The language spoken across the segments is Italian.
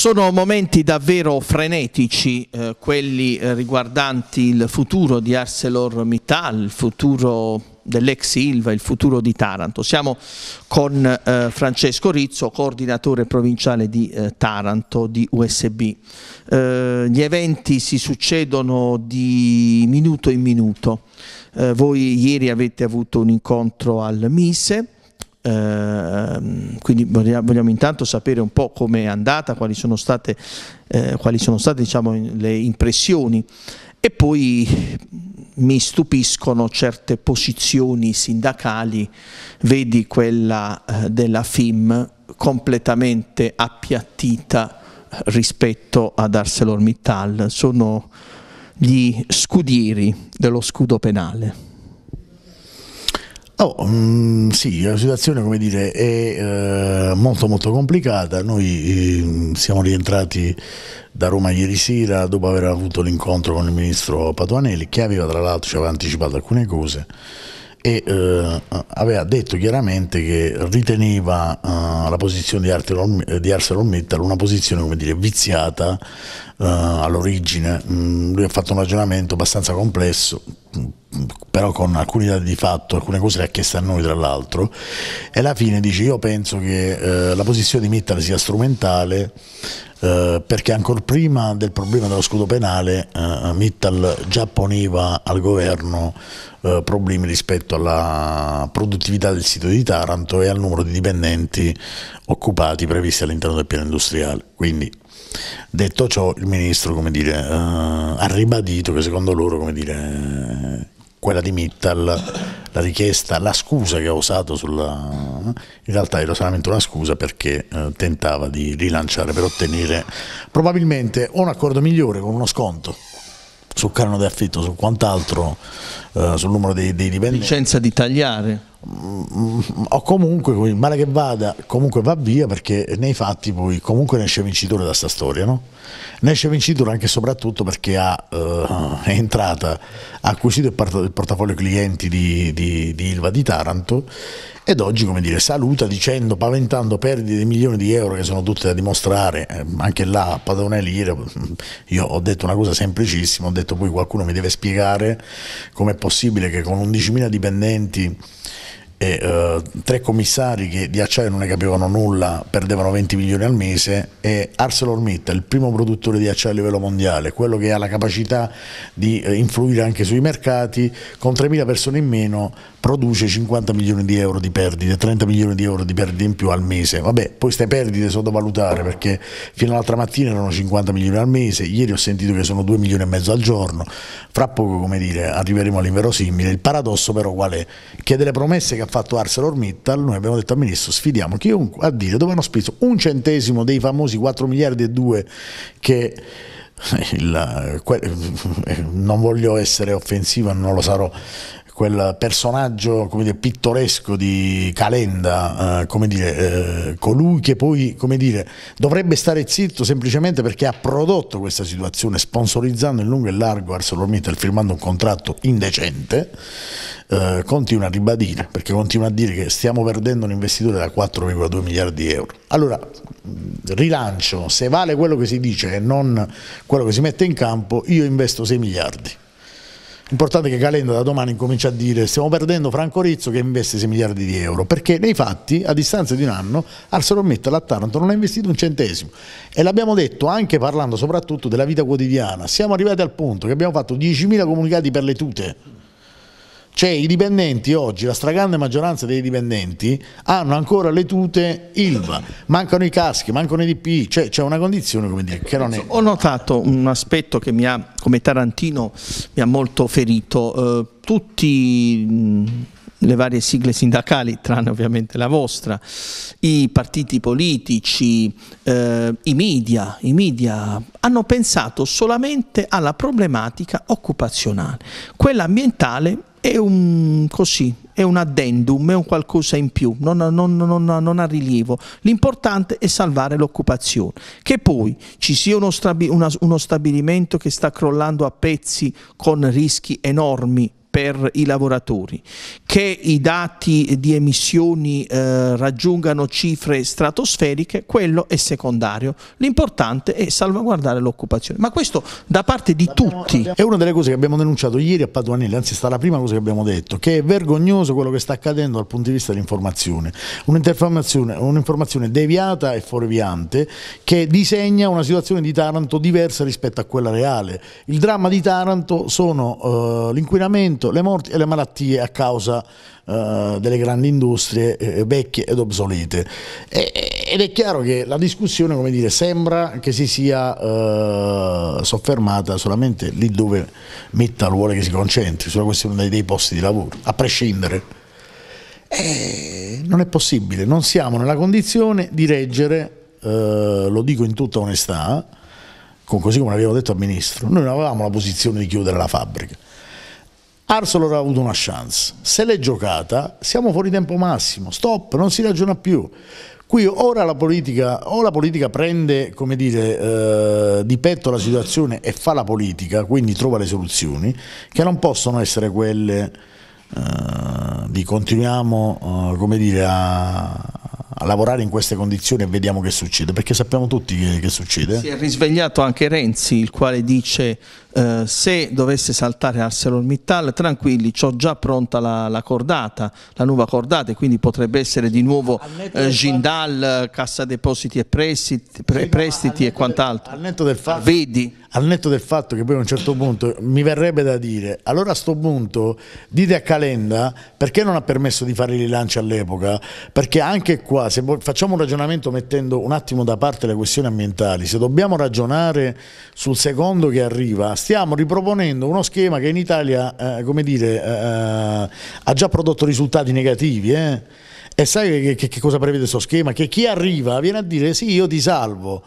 sono momenti davvero frenetici eh, quelli eh, riguardanti il futuro di ArcelorMittal, il futuro dell'ex Ilva, il futuro di Taranto. Siamo con eh, Francesco Rizzo, coordinatore provinciale di eh, Taranto di USB. Eh, gli eventi si succedono di minuto in minuto. Eh, voi ieri avete avuto un incontro al Mise, Ehm, quindi vogliamo intanto sapere un po' come è andata, quali sono state, eh, quali sono state diciamo, le impressioni e poi mi stupiscono certe posizioni sindacali, vedi quella eh, della FIM completamente appiattita rispetto ad ArcelorMittal, sono gli scudieri dello scudo penale. Oh, mh, mm, sì, la situazione come dire, è eh, molto molto complicata, noi eh, siamo rientrati da Roma ieri sera dopo aver avuto l'incontro con il ministro Patuanelli che aveva tra l'altro ci aveva anticipato alcune cose e eh, aveva detto chiaramente che riteneva eh, la posizione di, Arcelor, di ArcelorMittal una posizione come dire, viziata eh, all'origine. Mm, lui ha fatto un ragionamento abbastanza complesso, però con alcuni dati di fatto, alcune cose le ha chieste a noi tra l'altro, e alla fine dice io penso che eh, la posizione di Mittal sia strumentale eh, perché ancora prima del problema dello scudo penale eh, Mittal già poneva al governo eh, problemi rispetto alla produttività del sito di Taranto e al numero di dipendenti occupati previsti all'interno del piano industriale. Quindi Detto ciò, il ministro dire, eh, ha ribadito che secondo loro dire, quella di Mittal, la richiesta, la scusa che ha usato sulla... in realtà era solamente una scusa perché eh, tentava di rilanciare per ottenere probabilmente un accordo migliore con uno sconto sul canone d'affitto, su quant'altro, eh, sul numero dei, dei dipendenti. Licenza di tagliare. Mm, mm, o comunque male che vada comunque va via perché nei fatti poi comunque ne esce vincitore da sta storia no? ne esce vincitore anche e soprattutto perché ha, uh, è entrata ha acquisito il, port il portafoglio clienti di, di, di, Ilva di Taranto ed oggi come dire saluta dicendo paventando perdite di milioni di euro che sono tutte da dimostrare eh, anche là a Padonelli ieri mm, io ho detto una cosa semplicissima ho detto poi qualcuno mi deve spiegare com'è possibile che con 11.000 dipendenti e eh, tre commissari che di acciaio non ne capivano nulla perdevano 20 milioni al mese e ArcelorMittal, il primo produttore di acciaio a livello mondiale, quello che ha la capacità di eh, influire anche sui mercati, con 3.000 persone in meno produce 50 milioni di euro di perdite, 30 milioni di euro di perdite in più al mese. Vabbè, poi queste perdite sottovalutare perché fino all'altra mattina erano 50 milioni al mese, ieri ho sentito che sono 2 milioni e mezzo al giorno, fra poco come dire arriveremo all'inverosimile. Il paradosso però qual è? Che delle promesse che ha fatto ArcelorMittal, noi abbiamo detto al ministro sfidiamo chiunque a dire dove hanno speso un centesimo dei famosi 4 miliardi e 2 che... Il, eh, non voglio essere offensivo, non lo sarò, quel personaggio dire, pittoresco di Calenda, eh, dire, eh, colui che poi dire, dovrebbe stare zitto semplicemente perché ha prodotto questa situazione, sponsorizzando in lungo e largo ArcelorMittal, firmando un contratto indecente, eh, continua a ribadire, perché continua a dire che stiamo perdendo un investitore da 4,2 miliardi di euro. Allora, rilancio, se vale quello che si dice e non quello che si mette in campo, io investo 6 miliardi. Importante che Calenda da domani incomincia a dire stiamo perdendo Franco Rizzo che investe 6 miliardi di euro, perché nei fatti a distanza di un anno ArcelorMittal a Taranto non ha investito un centesimo e l'abbiamo detto anche parlando soprattutto della vita quotidiana, siamo arrivati al punto che abbiamo fatto 10.000 comunicati per le tute, cioè i dipendenti oggi, la stragrande maggioranza dei dipendenti hanno ancora le tute ILVA, mancano i caschi, mancano i DPI, cioè c'è una condizione come dire, che non è... Ho notato un aspetto che mi ha, come Tarantino, mi ha molto ferito, eh, tutti le varie sigle sindacali, tranne ovviamente la vostra, i partiti politici, eh, i, media, i media hanno pensato solamente alla problematica occupazionale. Quella ambientale è un, così, è un addendum, è un qualcosa in più, non, non, non, non ha rilievo. L'importante è salvare l'occupazione. Che poi ci sia uno, stabi, una, uno stabilimento che sta crollando a pezzi con rischi enormi per i lavoratori, che i dati di emissioni eh, raggiungano cifre stratosferiche, quello è secondario. L'importante è salvaguardare l'occupazione. Ma questo da parte di abbiamo, tutti. Abbiamo... È una delle cose che abbiamo denunciato ieri a Paduanelli, anzi sta la prima cosa che abbiamo detto, che è vergognoso quello che sta accadendo dal punto di vista dell'informazione. Un'informazione un deviata e fuorviante che disegna una situazione di Taranto diversa rispetto a quella reale. Il dramma di Taranto sono eh, l'inquinamento, aumento le morti e le malattie a causa eh, delle grandi industrie eh, vecchie ed obsolete. E, ed è chiaro che la discussione come dire, sembra che si sia eh, soffermata solamente lì dove Mittal vuole che si concentri, sulla questione dei, dei posti di lavoro, a prescindere. Eh, non è possibile, non siamo nella condizione di reggere, eh, lo dico in tutta onestà, con, così come l'avevo detto al Ministro, noi non avevamo la posizione di chiudere la fabbrica. Arsenal ha avuto una chance, se l'è giocata siamo fuori tempo massimo, stop, non si ragiona più. Qui ora la politica, la politica prende dire, eh, di petto la situazione e fa la politica, quindi trova le soluzioni, che non possono essere quelle eh, di continuiamo eh, dire, a, a, lavorare in queste condizioni e vediamo che succede, perché sappiamo tutti che, che succede. Si è risvegliato anche Renzi, il quale dice eh, se dovesse saltare ArcelorMittal, tranquilli, ho già pronta la, la, cordata, la nuova cordata, e quindi potrebbe essere di nuovo eh, Gindal, Cassa Depositi e Prestiti, pre, prestiti e quant'altro. Al netto del fatto, Vedi? Al netto del fatto che poi a un certo punto mi verrebbe da dire, allora a sto punto dite a Calenda perché non ha permesso di fare i rilanci all'epoca, perché anche qua se facciamo un ragionamento mettendo un attimo da parte le questioni ambientali, se dobbiamo ragionare sul secondo che arriva, stiamo riproponendo uno schema che in Italia eh, come dire, eh, eh, ha già prodotto risultati negativi. Eh? E sai che, che, che, cosa prevede questo schema? Che chi arriva viene a dire sì, io ti salvo,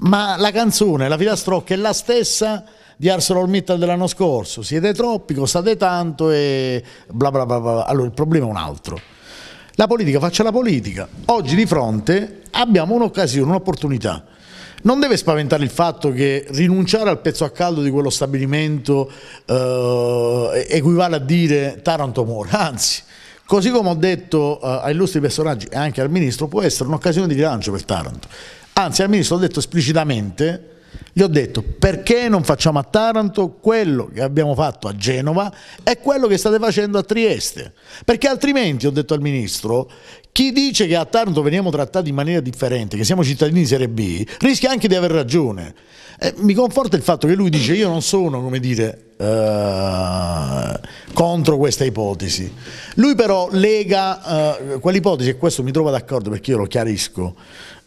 ma la canzone, la filastrocca è la stessa di ArcelorMittal dell'anno scorso, siete troppi, costate tanto e bla bla bla. bla. Allora il problema è un altro. La politica faccia la politica. Oggi di fronte abbiamo un'occasione, un'opportunità non deve spaventare il fatto che rinunciare al pezzo a caldo di quello stabilimento eh, equivale a dire Taranto muore, anzi così come ho detto eh, ai illustri personaggi e anche al Ministro può essere un'occasione di rilancio per Taranto, anzi al Ministro ho detto esplicitamente gli ho detto perché non facciamo a Taranto quello che abbiamo fatto a Genova e quello che state facendo a Trieste, perché altrimenti ho detto al Ministro chi dice che a Taranto veniamo trattati in maniera differente, che siamo cittadini di Serie B, rischia anche di aver ragione. Eh, mi conforta il fatto che lui dice io non sono, come dire, eh, contro questa ipotesi. Lui però lega eh, quell'ipotesi, e questo mi trova d'accordo perché io lo chiarisco,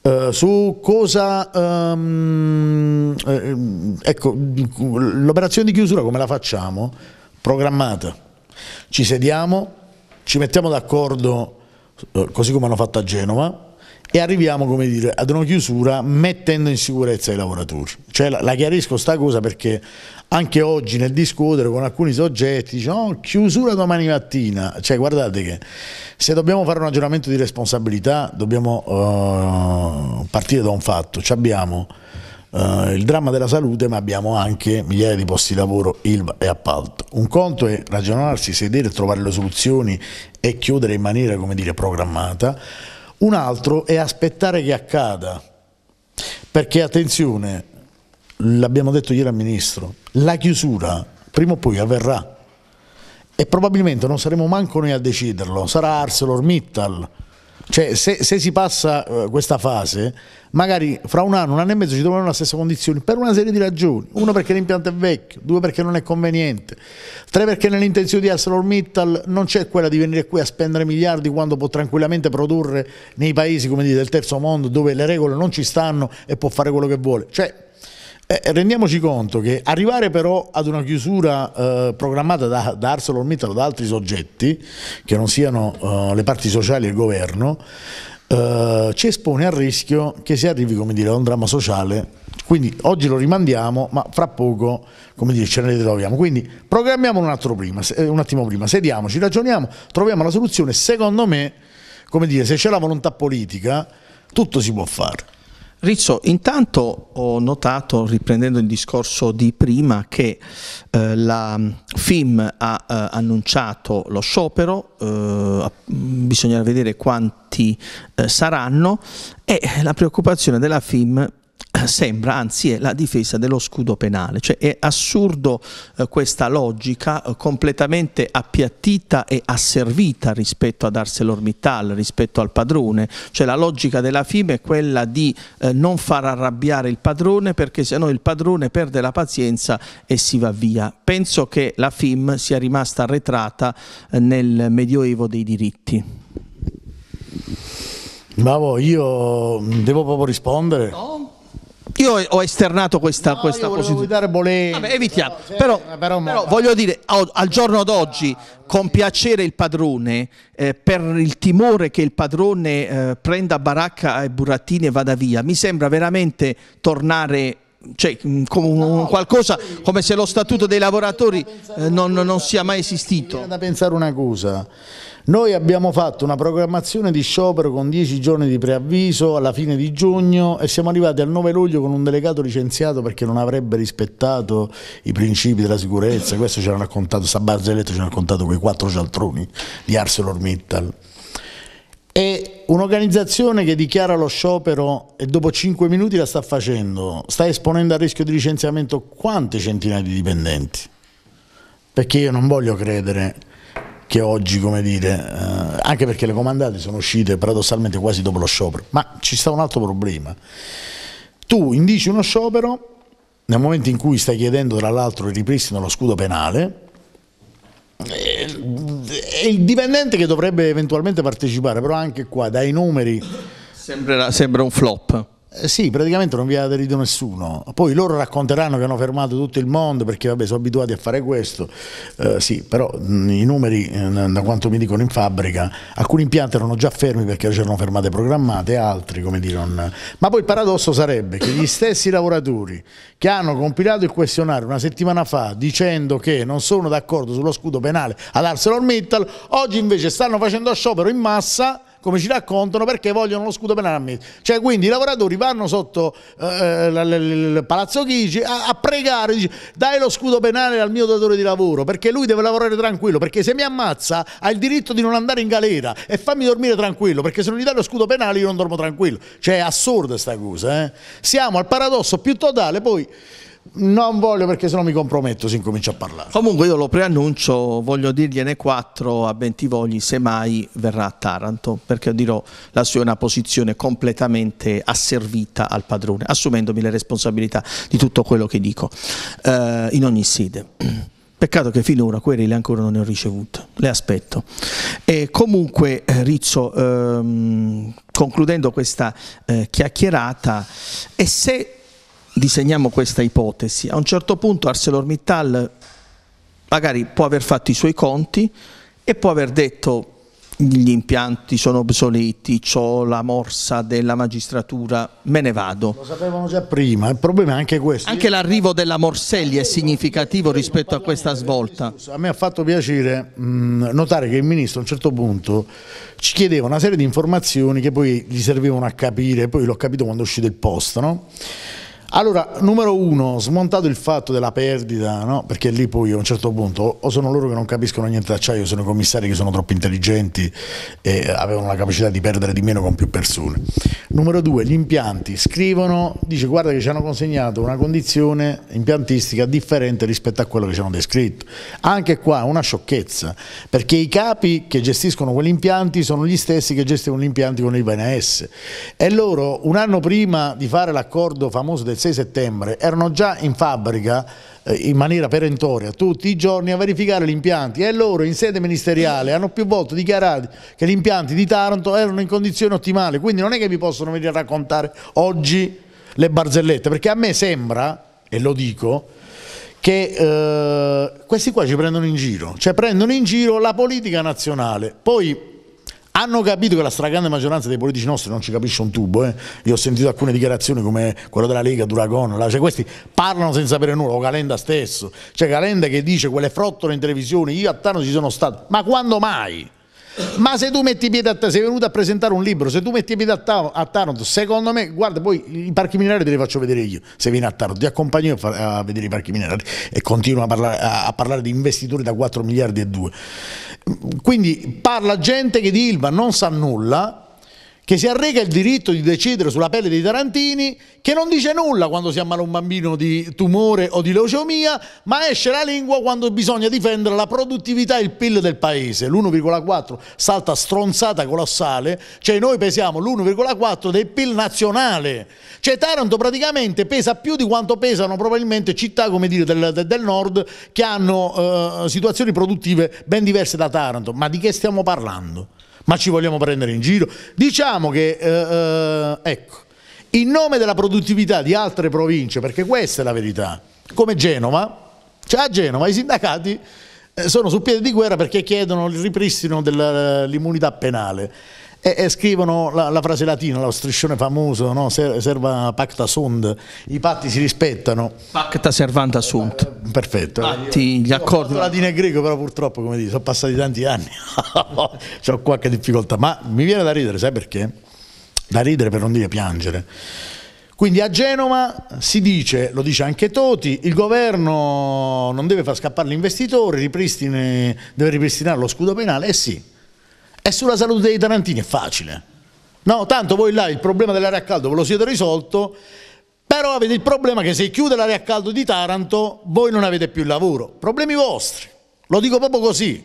Uh, su cosa um, uh, ecco, l'operazione di chiusura come la facciamo? Programmata. Ci sediamo, ci mettiamo d'accordo eh, così come hanno fatto a Genova, e arriviamo come dire, ad una chiusura mettendo in sicurezza i lavoratori. Cioè, la, la chiarisco sta cosa perché anche oggi nel discutere con alcuni soggetti dice oh, chiusura domani mattina, cioè guardate che se dobbiamo fare un aggiornamento di responsabilità dobbiamo uh, partire da un fatto, Ci abbiamo eh, il dramma della salute, ma abbiamo anche migliaia di posti di lavoro, ILVA e appalto. Un conto è ragionarsi, sedere, trovare le soluzioni e chiudere in maniera, come dire, programmata. Un altro è aspettare che accada, perché attenzione, l'abbiamo detto ieri al Ministro, la chiusura prima o poi avverrà e probabilmente non saremo manco noi a deciderlo, sarà ArcelorMittal cioè, se, se si passa uh, questa fase, magari fra un anno, un anno e mezzo ci troviamo nella stessa condizione per una serie di ragioni. Uno perché l'impianto è vecchio, due perché non è conveniente, tre perché nell'intenzione di ArcelorMittal non c'è quella di venire qui a spendere miliardi quando può tranquillamente produrre nei paesi dite, del terzo mondo dove le regole non ci stanno e può fare quello che vuole. Cioè, eh, eh, rendiamoci conto che arrivare però ad una chiusura eh, programmata da, da ArcelorMittal o da altri soggetti, che non siano eh, le parti sociali e il governo, eh, ci espone al rischio che si arrivi dire, a un dramma sociale. Quindi oggi lo rimandiamo, ma fra poco dire, ce ne ritroviamo. Quindi programmiamo un, prima, eh, un attimo prima, sediamoci, ragioniamo, troviamo la soluzione. Secondo me, dire, se c'è la volontà politica, tutto si può fare. Rizzo, intanto ho notato, riprendendo il discorso di prima, che eh, la mm, FIM ha eh, annunciato lo sciopero, eh, mm, bisognerà vedere quanti eh, saranno, e la preoccupazione della FIM sembra, anzi è la difesa dello scudo penale, cioè è assurdo eh, questa logica eh, completamente appiattita e asservita rispetto ad ArcelorMittal, rispetto al padrone, cioè la logica della FIM è quella di eh, non far arrabbiare il padrone perché sennò il padrone perde la pazienza e si va via. Penso che la FIM sia rimasta arretrata eh, nel medioevo dei diritti. Bravo, io mm, devo proprio rispondere. No io ho esternato questa, no, questa posizione. dare boleto. Vabbè, evitiamo. No, però, eh, però, però voglio dire, al giorno d'oggi, con piacere il padrone, eh, per il timore che il padrone eh, prenda baracca e burattini e vada via, mi sembra veramente tornare cioè, mm, come no, qualcosa come se lo statuto dei lavoratori eh, non, non, sia mai esistito. Mi viene da pensare una cosa. Noi abbiamo fatto una programmazione di sciopero con 10 giorni di preavviso alla fine di giugno e siamo arrivati al 9 luglio con un delegato licenziato perché non avrebbe rispettato i principi della sicurezza. Questo ce l'ha raccontato, Barzelletto ce l'ha raccontato quei quattro cialtroni di ArcelorMittal. E un'organizzazione che dichiara lo sciopero e dopo 5 minuti la sta facendo, sta esponendo a rischio di licenziamento quante centinaia di dipendenti? Perché io non voglio credere che oggi, come dire, eh, anche perché le comandate sono uscite paradossalmente quasi dopo lo sciopero, ma ci sta un altro problema. Tu indici uno sciopero nel momento in cui stai chiedendo tra l'altro il ripristino dello scudo penale, eh, è il dipendente che dovrebbe eventualmente partecipare, però anche qua dai numeri... Sembrerà, sembra un flop. Eh, sì, praticamente non vi ha aderito nessuno. Poi loro racconteranno che hanno fermato tutto il mondo perché vabbè, sono abituati a fare questo. Eh, sì, però mh, mm, i numeri, mh, eh, da quanto mi dicono in fabbrica, alcuni impianti erano già fermi perché c'erano fermate programmate, altri, come dire, non... Ma poi il paradosso sarebbe che gli stessi lavoratori che hanno compilato il questionario una settimana fa dicendo che non sono d'accordo sullo scudo penale ad ArcelorMittal, oggi invece stanno facendo sciopero in massa come ci raccontano, perché vogliono lo scudo penale ammesso. Cioè, quindi i lavoratori vanno sotto eh, il Palazzo Chigi a, a pregare, dice, dai lo scudo penale al mio datore di lavoro, perché lui deve lavorare tranquillo, perché se mi ammazza ha il diritto di non andare in galera e fammi dormire tranquillo, perché se non gli dai lo scudo penale io non dormo tranquillo. Cioè, è assurda questa cosa. Eh? Siamo al paradosso più totale, poi... Non voglio perché se no mi comprometto si incomincia a parlare. Comunque io lo preannuncio, voglio dirgliene quattro a Bentivogli se mai verrà a Taranto, perché dirò la sua è una posizione completamente asservita al padrone, assumendomi le responsabilità di tutto quello che dico, eh, in ogni sede. Peccato che finora querele ancora non ne ho ricevute, le aspetto. E comunque eh, Rizzo, ehm, concludendo questa eh, chiacchierata, e se disegniamo questa ipotesi, a un certo punto ArcelorMittal magari può aver fatto i suoi conti e può aver detto gli impianti sono obsoleti, ho la morsa della magistratura, me ne vado. Lo sapevano già prima, il problema è anche questo. Anche l'arrivo della Morselli è significativo rispetto a questa svolta. A me ha fatto piacere mm, notare che il Ministro a un certo punto ci chiedeva una serie di informazioni che poi gli servivano a capire, poi l'ho capito quando è uscito il post, no? Allora, numero uno, smontato il fatto della perdita, no? perché lì poi a un certo punto o sono loro che non capiscono niente d'acciaio, sono i commissari che sono troppo intelligenti e avevano la capacità di perdere di meno con più persone. Numero due, gli impianti scrivono, dice guarda che ci hanno consegnato una condizione impiantistica differente rispetto a quello che ci hanno descritto. Anche qua è una sciocchezza, perché i capi che gestiscono quegli impianti sono gli stessi che gestiscono gli impianti con il BNS e loro un anno prima di fare l'accordo famoso del 6 settembre erano già in fabbrica eh, in maniera perentoria tutti i giorni a verificare gli impianti e loro in sede ministeriale hanno più volte dichiarato che gli impianti di Taranto erano in condizione ottimale quindi non è che mi possono venire a raccontare oggi le barzellette, perché a me sembra, e lo dico, che eh, questi qua ci prendono in giro, cioè prendono in giro la politica nazionale. Poi hanno capito che la stragrande maggioranza dei politici nostri non ci capisce un tubo, eh? io ho sentito alcune dichiarazioni come quella della Lega, Duragon, cioè questi parlano senza sapere nulla, o Calenda stesso, cioè Calenda che dice quelle frottole in televisione, io a Tano ci sono stato, ma quando mai? Ma se tu metti piede a Taranto, sei venuto a presentare un libro, se tu metti piede a, ta a Taranto, secondo me, guarda, poi i parchi minerari te li faccio vedere io, se vieni a Taranto, ti accompagno a, a vedere i parchi minerari e continuo a parlare, a, a parlare di investitori da 4 miliardi e 2. Quindi parla gente che di Ilva non sa nulla che si arrega il diritto di decidere sulla pelle dei tarantini, che non dice nulla quando si ammala un bambino di tumore o di leucemia, ma esce la lingua quando bisogna difendere la produttività e il PIL del paese. L'1,4 salta stronzata colossale, cioè noi pesiamo l'1,4 del PIL nazionale. Cioè Taranto praticamente pesa più di quanto pesano probabilmente città dire, del, del, nord che hanno eh, situazioni produttive ben diverse da Taranto. Ma di che stiamo parlando? ma ci vogliamo prendere in giro? Diciamo che, eh, eh, ecco, in nome della produttività di altre province, perché questa è la verità, come Genova, cioè a Genova i sindacati eh, sono su piede di guerra perché chiedono il ripristino dell'immunità eh, penale e, e scrivono la, la, frase latina, lo striscione famoso, no? Ser, serva pacta sunt, i patti si rispettano. Pacta servanta sunt. Eh, perfetto. Patti, gli accordi. latino e greco però purtroppo, come dici, sono passati tanti anni, ho qualche difficoltà, ma mi viene da ridere, sai perché? Da ridere per non dire piangere. Quindi a Genova si dice, lo dice anche Toti, il governo non deve far scappare gli investitori, deve ripristinare lo scudo penale e eh sì, e sulla salute dei tarantini è facile. No, tanto voi là il problema dell'area a caldo ve lo siete risolto, però avete il problema che se chiude l'area a caldo di Taranto voi non avete più il lavoro. Problemi vostri, lo dico proprio così,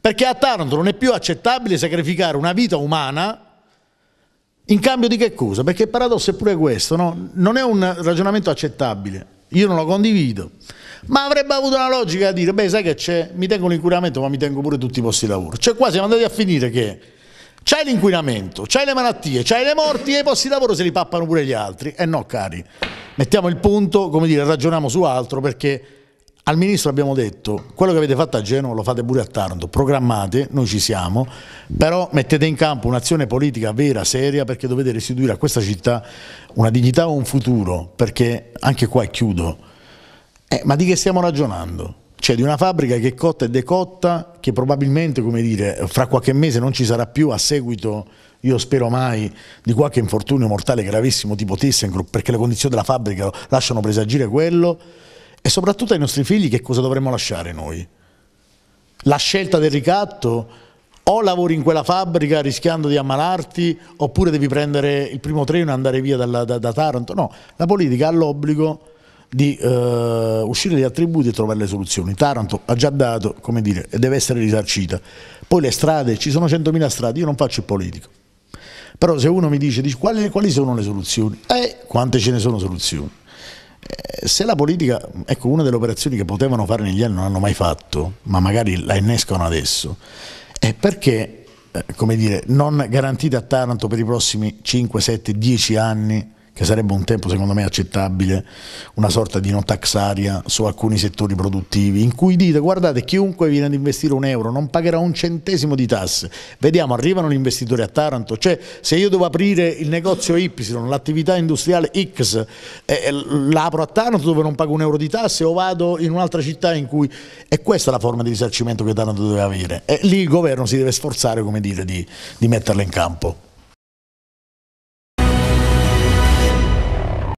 perché a Taranto non è più accettabile sacrificare una vita umana in cambio di che cosa? Perché il paradosso è pure questo, no? non è un ragionamento accettabile, io non lo condivido ma avrebbe avuto una logica a dire, beh sai che c'è, mi tengo l'inquinamento ma mi tengo pure tutti i posti di lavoro. Cioè qua siamo andati a finire che c'è l'inquinamento, c'è le malattie, c'è le morti e i posti di lavoro se li pappano pure gli altri. E eh no cari, mettiamo il punto, come dire, ragioniamo su altro perché al ministro abbiamo detto quello che avete fatto a Genova lo fate pure a Taranto, programmate, noi ci siamo, però mettete in campo un'azione politica vera, seria, perché dovete restituire a questa città una dignità o un futuro, perché anche qua chiudo eh, ma di che stiamo ragionando? Cioè di una fabbrica che è cotta e decotta, che probabilmente, come dire, fra qualche mese non ci sarà più a seguito, io spero mai, di qualche infortunio mortale gravissimo tipo ThyssenKrupp, perché le condizioni della fabbrica lasciano presagire quello, e soprattutto ai nostri figli che cosa dovremmo lasciare noi? La scelta del ricatto? O lavori in quella fabbrica rischiando di ammalarti, oppure devi prendere il primo treno e andare via dalla, da, da Taranto? No, la politica ha l'obbligo di eh, uscire dagli attributi e trovare le soluzioni. Taranto ha già dato, come dire, deve essere risarcita. Poi le strade, ci sono 100.000 strade, io non faccio il politico. Però se uno mi dice, dice quali, quali, sono le soluzioni? Eh, quante ce ne sono soluzioni? Eh, se la politica, ecco una delle operazioni che potevano fare negli anni non hanno mai fatto, ma magari la innescono adesso, è perché, eh, come dire, non garantite a Taranto per i prossimi 5, 7, 10 anni che sarebbe un tempo secondo me accettabile, una sorta di no tax taxaria su alcuni settori produttivi, in cui dite guardate chiunque viene ad investire un euro non pagherà un centesimo di tasse, vediamo arrivano gli investitori a Taranto, cioè se io devo aprire il negozio Y, l'attività industriale X, eh, eh, l'apro a Taranto dove non pago un euro di tasse o vado in un'altra città in cui... E questa è la forma di risarcimento che Taranto deve avere e lì il governo si deve sforzare, come dire, di, di metterla in campo.